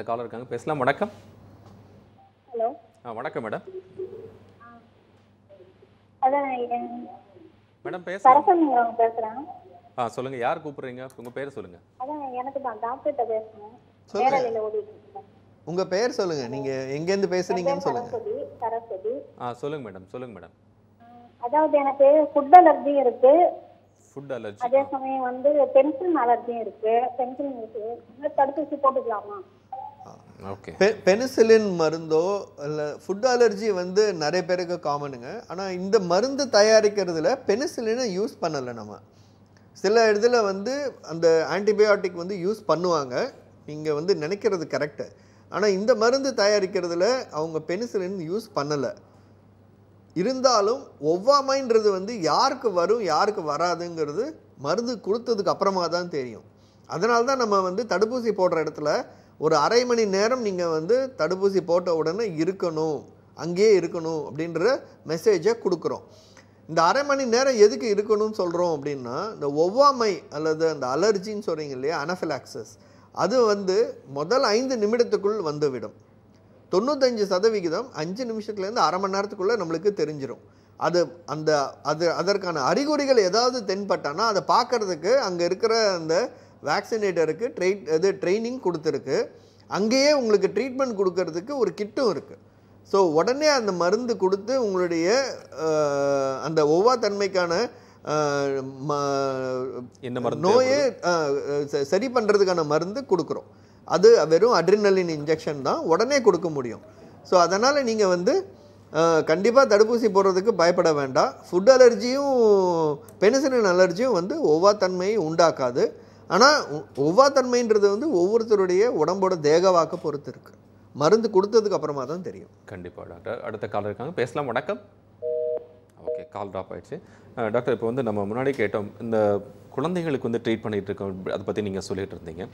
அடுத்த காலர் இருக்காங்க பேசலாம் வணக்கம் ஹலோ ஆ வணக்கம் மேடம் மேடம் பேசுறேன் ஆ சொல்லுங்க யார் கூப்பிடுறீங்க உங்க பேர் சொல்லுங்க உங்க பேர் சொல்லுங்க நீங்க எங்க இருந்து பேசுறீங்கன்னு சொல்லுங்க ஆ சொல்லுங்க மேடம் சொல்லுங்க மேடம் அதாவது எனக்கு ஃபுட் அலர்ஜி இருக்கு ஃபுட் அலர்ஜி அதே சமயம் வந்து பென்சில் அலர்ஜி இருக்கு பென்சில் இருக்கு தடுப்பூசி போட்டுக்கலாமா பெனிசிலின் மருந்தோ இல்லை ஃபுட் அலர்ஜி வந்து நிறைய பேருக்கு காமனுங்க ஆனால் இந்த மருந்து தயாரிக்கிறதுல பெனிசிலினை யூஸ் பண்ணலை நம்ம சில இடத்துல வந்து அந்த ஆன்டிபயோட்டிக் வந்து யூஸ் பண்ணுவாங்க நீங்கள் வந்து நினைக்கிறது கரெக்டு ஆனால் இந்த மருந்து தயாரிக்கிறதுல அவங்க பெனிசிலின் யூஸ் பண்ணலை இருந்தாலும் ஒவ்வாமைன்றது வந்து யாருக்கு வரும் யாருக்கு வராதுங்கிறது மருந்து கொடுத்ததுக்கு அப்புறமா தான் தெரியும் அதனால தான் நம்ம வந்து தடுப்பூசி போடுற இடத்துல ஒரு அரை மணி நேரம் நீங்கள் வந்து தடுப்பூசி போட்ட உடனே இருக்கணும் அங்கேயே இருக்கணும் அப்படின்ற மெசேஜை கொடுக்குறோம் இந்த அரை மணி நேரம் எதுக்கு இருக்கணும்னு சொல்கிறோம் அப்படின்னா இந்த ஒவ்வாமை அல்லது அந்த அலர்ஜின்னு சொல்கிறீங்க இல்லையா அனஃபிலாக்சஸ் அது வந்து முதல் ஐந்து நிமிடத்துக்குள் வந்துவிடும் தொண்ணூத்தஞ்சு சதவிகிதம் அஞ்சு நிமிஷத்துலேருந்து அரை மணி நேரத்துக்குள்ளே நம்மளுக்கு தெரிஞ்சிடும் அது அந்த அது அதற்கான அறிகுறிகள் ஏதாவது தென்பட்டானா அதை பார்க்குறதுக்கு அங்கே இருக்கிற அந்த வேக்சினேட்டருக்கு ட்ரெயின் இது ட்ரைனிங் கொடுத்துருக்கு அங்கேயே உங்களுக்கு ட்ரீட்மெண்ட் கொடுக்கறதுக்கு ஒரு கிட்டும் இருக்குது ஸோ உடனே அந்த மருந்து கொடுத்து உங்களுடைய அந்த ஒவ்வா தன்மைக்கான நோயை சரி பண்ணுறதுக்கான மருந்து கொடுக்குறோம் அது வெறும் அட்ரினலின் இன்ஜெக்ஷன் தான் உடனே கொடுக்க முடியும் ஸோ அதனால் நீங்கள் வந்து கண்டிப்பாக தடுப்பூசி போடுறதுக்கு பயப்பட வேண்டாம் ஃபுட் அலர்ஜியும் பெனிசிலின் அலர்ஜியும் வந்து ஒவ்வா உண்டாக்காது ஆனால் தன்மைன்றது வந்து ஒவ்வொருத்தருடைய உடம்போட தேகவாக்க பொறுத்து இருக்குது மருந்து கொடுத்ததுக்கு அப்புறமா தான் தெரியும் கண்டிப்பாக டாக்டர் அடுத்த கால் இருக்காங்க பேசலாம் வணக்கம் ஓகே கால் ட்ராப் ஆயிடுச்சு டாக்டர் இப்போ வந்து நம்ம முன்னாடி கேட்டோம் இந்த குழந்தைங்களுக்கு வந்து ட்ரீட் பண்ணிகிட்டு இருக்கோம் அதை பற்றி நீங்கள் சொல்லிகிட்டு இருந்தீங்க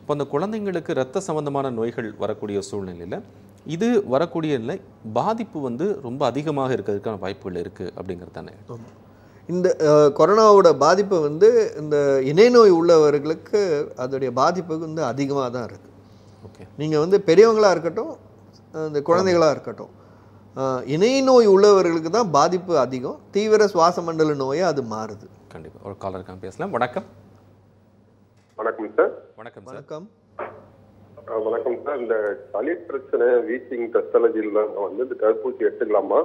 இப்போ அந்த குழந்தைங்களுக்கு ரத்த சம்மந்தமான நோய்கள் வரக்கூடிய சூழ்நிலையில் இது வரக்கூடிய பாதிப்பு வந்து ரொம்ப அதிகமாக இருக்கிறதுக்கான வாய்ப்புகள் இருக்குது அப்படிங்கிறது தானே இந்த கொரோனாவோட பாதிப்பை வந்து இந்த இணைநோய் உள்ளவர்களுக்கு அதோடைய பாதிப்பு வந்து அதிகமாக தான் இருக்குது ஓகே நீங்கள் வந்து பெரியவங்களாக இருக்கட்டும் இந்த குழந்தைகளாக இருக்கட்டும் இணை நோய் உள்ளவர்களுக்கு தான் பாதிப்பு அதிகம் தீவிர சுவாச மண்டல நோயை அது மாறுது கண்டிப்பாக ஒரு காலர் இருக்கான் பேசலாம் வணக்கம் வணக்கம் சார் வணக்கம் வணக்கம் வணக்கம் சார் இந்த சளி பிரச்சனை வீச்சிங் டெஸ்டாலஜியில் வந்து இந்த தடுப்பூசி எடுத்துக்கலாமா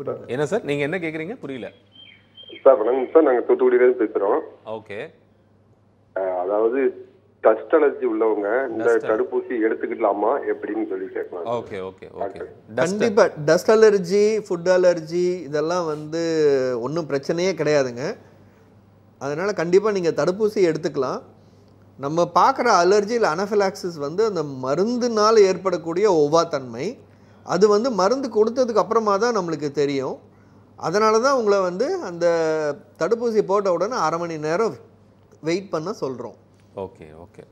புரியுது என்ன சார் நீங்கள் என்ன கேட்குறீங்க புரியல சார் வணக்கம் சார் நாங்கள் தூத்துக்குடியிலேருந்து பேசுகிறோம் ஓகே அதாவது டஸ்ட் அலர்ஜி உள்ளவங்க இந்த தடுப்பூசி எடுத்துக்கலாமா எப்படின்னு சொல்லி கேட்கலாம் ஓகே ஓகே ஓகே கண்டிப்பாக டஸ்ட் அலர்ஜி ஃபுட் அலர்ஜி இதெல்லாம் வந்து ஒன்றும் பிரச்சனையே கிடையாதுங்க அதனால் கண்டிப்பாக நீங்கள் தடுப்பூசி எடுத்துக்கலாம் நம்ம பார்க்குற அலர்ஜி இல்லை அனஃபிலாக்சிஸ் வந்து அந்த மருந்துனால் ஏற்படக்கூடிய ஒவ்வாத்தன்மை அது வந்து மருந்து கொடுத்ததுக்கு அப்புறமா தான் நம்மளுக்கு தெரியும் அதனால தான் உங்களை வந்து அந்த தடுப்பூசி போட்ட உடனே அரை மணி நேரம் வெயிட் பண்ண சொல்கிறோம் ஓகே ஓகே